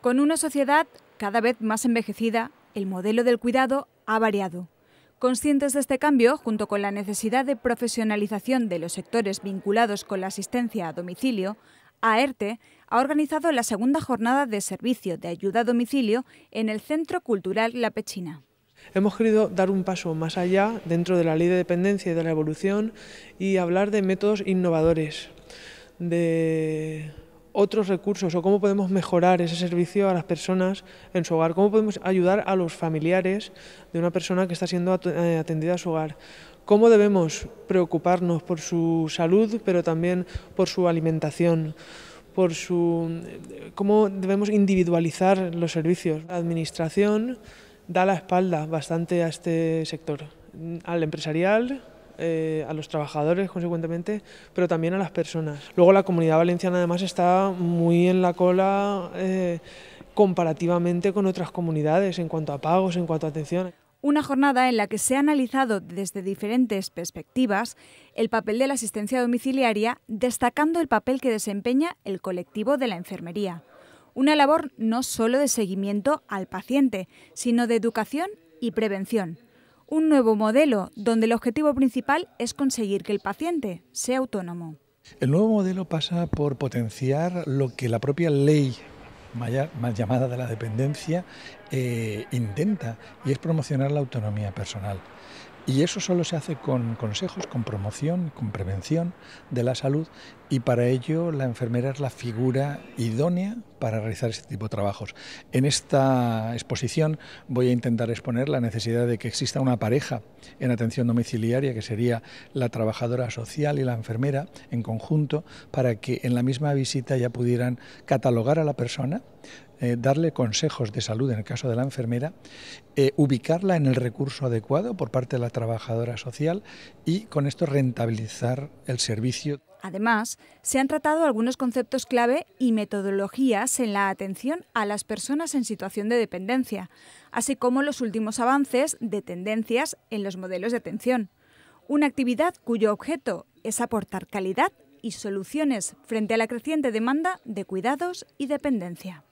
Con una sociedad cada vez más envejecida, el modelo del cuidado ha variado. Conscientes de este cambio, junto con la necesidad de profesionalización de los sectores vinculados con la asistencia a domicilio, AERTE ha organizado la segunda jornada de servicio de ayuda a domicilio en el Centro Cultural La Pechina. Hemos querido dar un paso más allá dentro de la ley de dependencia y de la evolución y hablar de métodos innovadores, de otros recursos o cómo podemos mejorar ese servicio a las personas en su hogar, cómo podemos ayudar a los familiares de una persona que está siendo eh, atendida a su hogar, cómo debemos preocuparnos por su salud, pero también por su alimentación, por su eh, cómo debemos individualizar los servicios. La administración da la espalda bastante a este sector, al empresarial, eh, a los trabajadores, consecuentemente, pero también a las personas. Luego la comunidad valenciana además está muy en la cola eh, comparativamente con otras comunidades en cuanto a pagos, en cuanto a atención. Una jornada en la que se ha analizado desde diferentes perspectivas el papel de la asistencia domiciliaria, destacando el papel que desempeña el colectivo de la enfermería. Una labor no solo de seguimiento al paciente, sino de educación y prevención un nuevo modelo donde el objetivo principal es conseguir que el paciente sea autónomo. El nuevo modelo pasa por potenciar lo que la propia ley más llamada de la dependencia eh, intenta y es promocionar la autonomía personal. Y eso solo se hace con consejos, con promoción, con prevención de la salud y para ello la enfermera es la figura idónea para realizar este tipo de trabajos. En esta exposición voy a intentar exponer la necesidad de que exista una pareja en atención domiciliaria, que sería la trabajadora social y la enfermera en conjunto, para que en la misma visita ya pudieran catalogar a la persona eh, darle consejos de salud en el caso de la enfermera, eh, ubicarla en el recurso adecuado por parte de la trabajadora social y con esto rentabilizar el servicio. Además, se han tratado algunos conceptos clave y metodologías en la atención a las personas en situación de dependencia, así como los últimos avances de tendencias en los modelos de atención. Una actividad cuyo objeto es aportar calidad y soluciones frente a la creciente demanda de cuidados y dependencia.